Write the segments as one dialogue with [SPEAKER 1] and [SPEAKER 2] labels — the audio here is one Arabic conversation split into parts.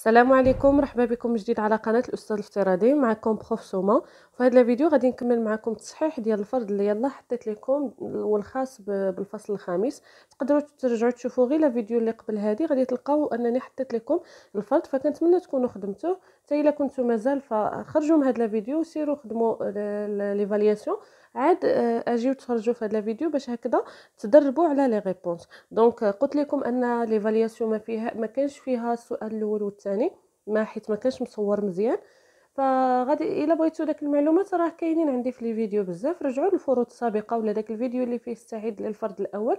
[SPEAKER 1] السلام عليكم مرحبا بكم جديد على قناه الاستاذ الافتراضي معكم بخوف سوما في هذا الفيديو غادي نكمل معكم التصحيح ديال الفرض اللي يلا حطيت لكم والخاص بالفصل الخامس تقدروا ترجعوا تشوفوا غير الفيديو اللي قبل هذه غادي تلقاو انني حطيت لكم الفرض فكنتمنى تكونوا خدمتوه حتى الا كنتو مازال فخرجوا من هاد فيديو وسيروا خدموا ليفالياسيون عاد آه، اجيو تفرجوا في هاد فيديو باش هكذا تدربوا على لي ريبونس دونك قلت لكم ان ليفالياسيون ما فيها ما كانش فيها السؤال الاول والثاني ما حيت ما كانش مصور مزيان فغادي الا بغيتو داك المعلومات راه كاينين عندي في لي فيديو بزاف رجعوا للفروض السابقه ولا داك الفيديو اللي فيه استعيد للفرد الاول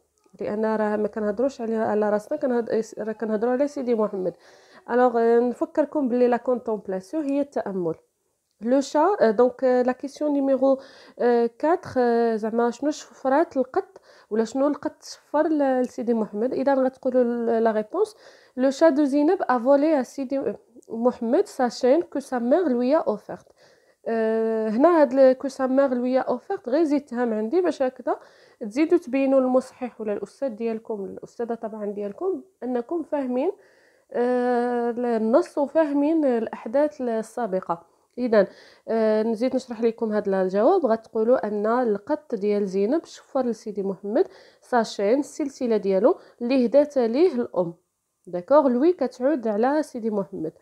[SPEAKER 1] لان راه ما كنهضروش عليها على راسنا إيه، كنهضروا على سيدي محمد الوغ euh, نفكركم بلي لا كونتومبلاسيون هي التامل لو شا دونك لا كيسيون نيميرو 4 زعما شنو شفرات القط ولا شنو القط شفر لسيدي محمد اذا غتقولوا لا ريبونس لو شا دو زينب ا فولي سيدي محمد سا شين كو سا مير لويا اوفرت هنا هاد كو سا مير لويا اوفرت غير زدتها عندي باش هكذا تزيدوا تبينوا المصحح ولا الاستاذ ديالكم الاستاذه طبعا ديالكم انكم فاهمين النص آه، وفاهمين الاحداث السابقه اذا آه، نزيد نشرح لكم هذا الجواب غتقولوا ان القط ديال زينب شفر لسيدي محمد ساشين السلسله ديالو اللي هدات ليه الام داكوغ لوي كتعود على سيدي محمد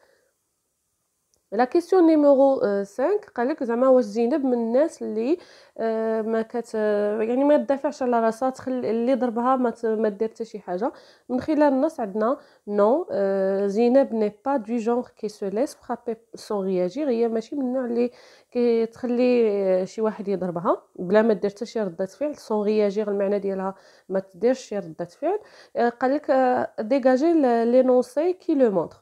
[SPEAKER 1] لا كيسيون نيميرو 5 قالك زعما واش زينب من الناس اللي euh, ما كت euh, يعني ما تدافعش على راسها تخلي اللي ضربها ما ما دير حتى شي حاجه من خلال النص عندنا نو euh, زينب ني با دو جونغ كي سو ليس فرابي سون رياجير هي ماشي من النوع اللي كتخلي شي واحد يضربها بلا ما دير حتى شي رده فعل سون رياجير المعنى ديالها ما تديرش شي رده فعل قالك ديجاجي لي نونسي كي لو مونتر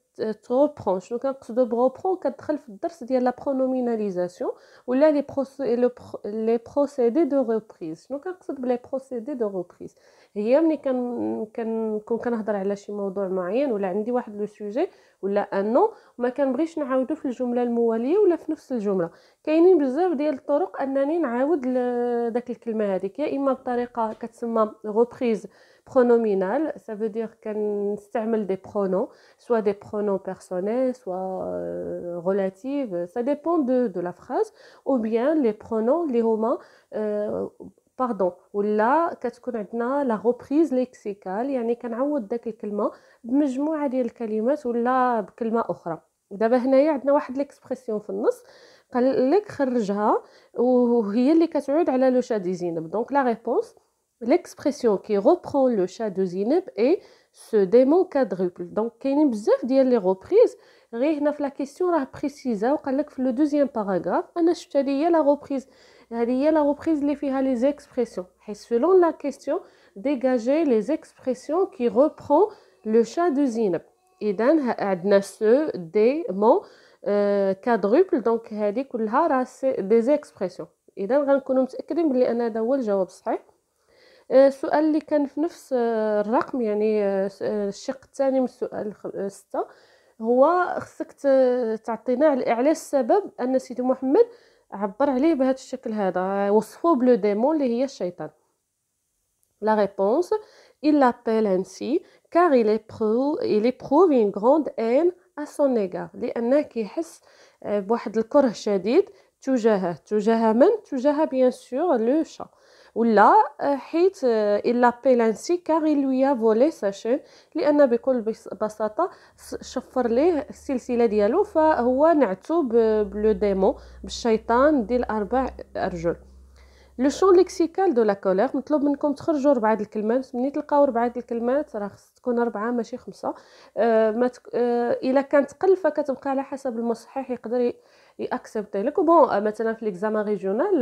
[SPEAKER 1] tu reprends donc quand tu dire la pronominalisation ou les procédés de reprise les procédés de reprise هي ملي كن كنكون كنهضر على شي موضوع معين ولا عندي واحد لو سوجي ولا انو ما كنبغيش نعاودو في الجمله المواليه ولا في نفس الجمله كاينين بزاف ديال الطرق انني نعاود داك الكلمه هذيك يا اما بطريقه كتسمى غوبريز بخونومينال سا فو dire كنستعمل دي des سوا دي des بيرسونيل سوا غولاتيف سا ديبون دو dépend de, de la phrase, لي bien les باردون ولا كتكون عندنا لا غوبريز ليكسيكال يعني كنعوض داك الكلمه بمجموعه ديال الكلمات ولا بكلمه اخرى دابا هنايا عندنا واحد ليكسبرسيون في النص قال لك خرجها وهي اللي كتعود على لو شاديزينب دونك لا ريبونس l'expression qui reprend le chat de Zineb est ce démon quadruple. Donc, il y a bzaf les reprises. Rien la question la précise le deuxième paragraphe on a la reprise y la reprise qui a les expressions. selon la question dégager les expressions qui reprend le chat de Zineb. y a ce démon euh, quadruple. Donc, il y des expressions. Donc, غنكونوا متأكدين بلي أن un هو الجواب الصحيح. السؤال اللي كان في نفس آه، الرقم يعني آه، آه، الشق الثاني من السؤال ستة هو خصك تعطينا على علاش السبب ان سيدي محمد عبر عليه بهذا الشكل هذا وصفو بلو ديمون اللي هي الشيطان لا réponse il l'appelle ainsi car il éprouve, il éprouve une grande haine à son égard لانه كيحس بواحد الكره شديد تجاهه تجاه من تجاه بيان سور لو شا ولا حيت إلا بيلانسي كاغي لويا فولي سيشن لأن بكل بساطة شفر ليه السلسلة ديالو فهو نعتو بلو ديمو بالشيطان ديال أربع أرجل لو شون ليكسيكال دو لا كولير مطلوب منكم تخرجوا ربعه الكلمات ملي تلقاو ربعه الكلمات راه خص تكون ربعه ماشي خمسه آه ما تك... آه الا كانت قل فكتبقى على حسب المصحح يقدر ي... ياكسبتي لك بون آه، مثلا في ليكزام آه، ريجيونال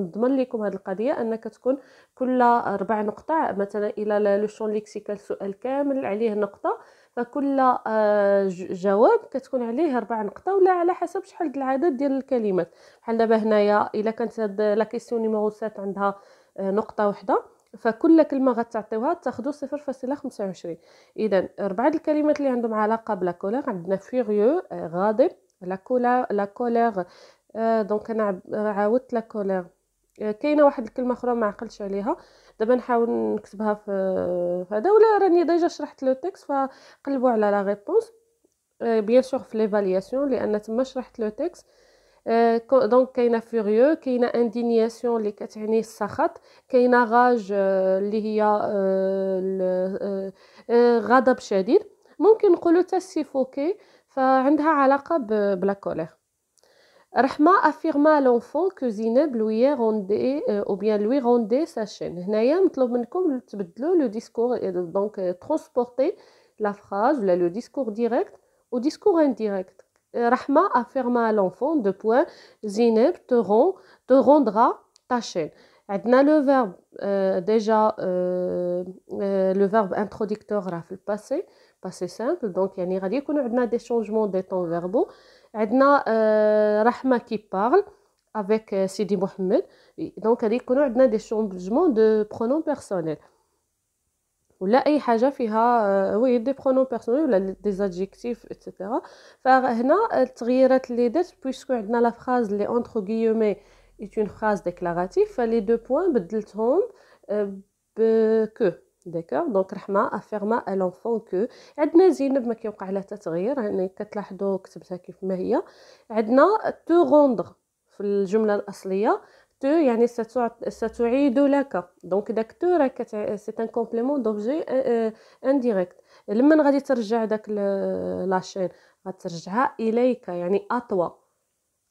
[SPEAKER 1] نضمن لكم هذه القضيه انك تكون كل ربع نقطه مثلا الى لو شون ليكسيكال سؤال كامل عليه نقطه فكل آه، جواب كتكون عليه ربع نقطه ولا على حسب شحال العدد ديال الكلمات بحال دابا هنايا الا كانت هاد لا كيسيون نيميرو عندها آه، نقطه واحده فكل كلمه غتعطيوها تاخدو صفر فاصلة خمسة وعشرين اذا اربعه الكلمات اللي عندهم علاقه بلا كولير عندنا فيغيو آه، غاضب لا كولوغ لا كولير دونك انا عاودت لا كولير كاينه واحد الكلمه اخرى ما عقلتش عليها دابا نحاول نكتبها في هذا ولا راني ديجا شرحت لو تيكست فقلبوا على لا ريبونس آه، بيان سور في ليفالياسيون لان تما شرحت لو تيكست آه، دونك كاينه فيغيو كاينه اندينياسيون اللي كتعني السخط كاينه غاج آه، اللي هي غضب شديد ممكن نقولوا سيفوكي فعندها علاقه بلا كولير Rahma affirma à l'enfant que Zineb lui rendait euh, ou bien lui rendait sa chaîne. le discours donc euh, transporter la phrase le discours direct au discours indirect. Euh, Rahma affirma à l'enfant de point, Zineb te rend rendra ta chaîne. عندنا le verbe déjà le verbe introducteur le passé passé simple donc il y a des changements des temps verbaux عندنا آه، رحمه كي بارل افيك سيدي محمد دونك غادي يكونوا عندنا دي شونجمون دو برونون بيرسونيل ولا اي حاجه فيها وي دي برونون بيرسونيل ولا دي زادجيكتيف ايتترا فهنا التغييرات اللي درت بويسكو عندنا لا فراز لي اونتر غيومي ايت اون فراز ديكلاراتيف فلي دو بوين بدلتهم آه، ب كو ديكور دونك رحمه افيرما ا لونفون كو عندنا زينب ما كيوقع لها تغيير يعني كتلاحظوا كتبتها كيف ما هي عندنا تو غوندغ في الجمله الاصليه تو يعني ستعيد لك دونك داك تو راه كتع... سي ان كومبليمون دوبجي انديريكت لما غادي ترجع داك لاشين غترجعها اليك يعني اطوى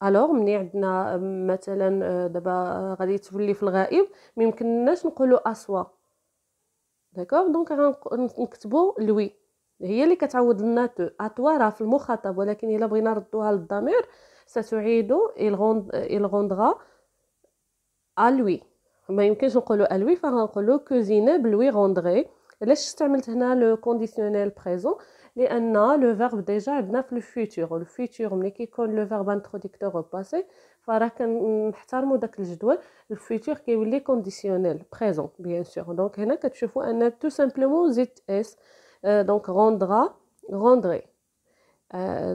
[SPEAKER 1] الوغ ملي عندنا مثلا آه، دابا غادي تولي في الغائب ميمكنناش نقولوا اسوا داكوغ دونك غنكتبو لوي هي اللي كتعوض لنا تو اطوا راه في المخاطب ولكن الا بغينا نردوها للضمير ستعيد الغوندغا الوي ما يمكنش نقولوا الوي فغنقولو كوزينه بلوي غوندغي Pourquoi j'ai le conditionnel présent Parce que le verbe déjà, le futur. Le futur, c'est le verbe introducteur au passé. Donc, on le futur qui est le conditionnel présent, bien sûr. Donc, ici, on a tout simplement ZS. Donc, rendra, rendrait.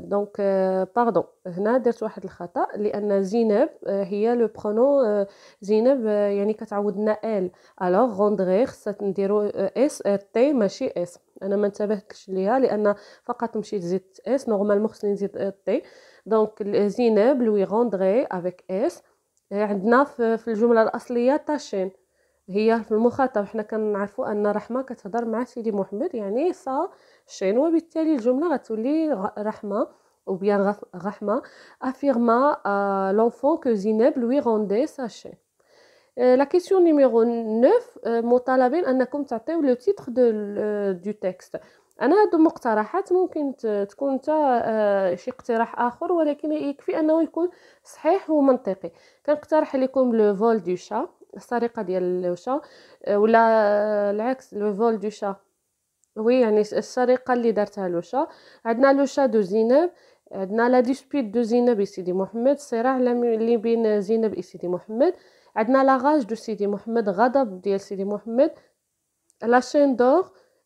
[SPEAKER 1] دونك آه، باردون آه، هنا درت واحد الخطا لان زينب آه، هي لو برونو زينب يعني كتعودنا ال الوغ غوندغي خصها نديرو اس تي ماشي اس انا ما انتبهتش ليها لان فقط مشيت زدت اس نورمالمون خصني نزيد تي دونك زينب لوي غوندغي افيك اس عندنا في الجمله الاصليه تاشين هي في المخاطب حنا كنعرفوا ان رحمه كتهضر مع سيدي محمد يعني ص شين وبالتالي الجمله غتولي رحمه او بيان رحمه افيرما لونفون كو زينب لوي روندي سا شين لا كيسيون نيميرو 9 مطالبين انكم تعطيو لو تيتغ دو دو تيكست انا هادو مقترحات ممكن تكون حتى آه، شي اقتراح اخر ولكن يكفي انه يكون صحيح ومنطقي كنقترح لكم لو فول دو شا السرقه ديال الوشا آه، ولا العكس لو فول دو شا وي يعني السرقه اللي دارتها الوشا عندنا لوشا دو زينب عندنا لا ديسبيت دو زينب سيدي محمد الصراع اللي بين زينب سيدي محمد عندنا لا غاج دو سيدي محمد غضب ديال سيدي محمد لا شين دور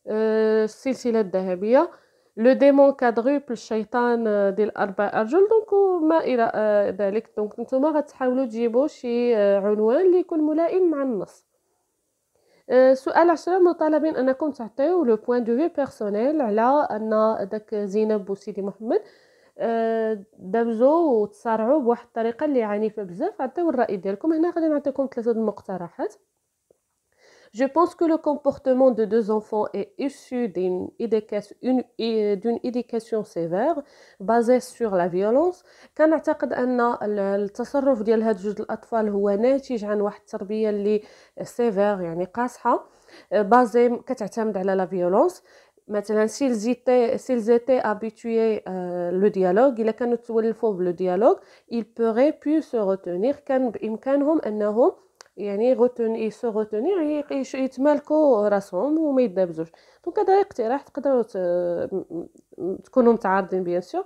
[SPEAKER 1] آه، السلسله الذهبيه لو ديمون كادروبل الشيطان ديال اربع ارجل دونك وما الى ذلك دونك نتوما غتحاولوا تجيبوا شي عنوان اللي يكون ملائم مع النص سؤال عشرة مطالبين انكم تعطيو لو بوين دو في بيرسونيل على ان داك زينب وسيدي محمد دابزو وتصارعوا بواحد الطريقه اللي عنيفه بزاف عطيو الراي ديالكم هنا غادي نعطيكم ثلاثه المقترحات Je pense que le comportement de deux enfants est issu d'une éducation sévère basée sur la violence كنعتقد ان التصرف ديال هاد جوج الاطفال هو ناتج عن واحد التربيه اللي سيفير يعني قاصحه بازي كتعتمد على لا فيولونس مثلا سيلز ايتي سيلز ايتي لو ديالوج الا كانوا تولفوا بالديالوج il pourrait pu se retenir كان بامكانهم انهم يعني غوتوني سو غوتونير يتمالكو راسهم وما يدابزوش دونك هذا اقتراح تقدروا تكونوا متعارضين بيان سور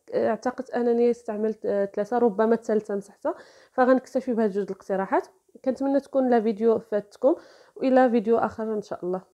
[SPEAKER 1] اعتقدت انني استعملت آه، ثلاثه ربما الثالثه مسحتها فغنكتفي بهاد جوج الاقتراحات كنتمنى تكون لا فيديو فاتكم والى فيديو اخر ان شاء الله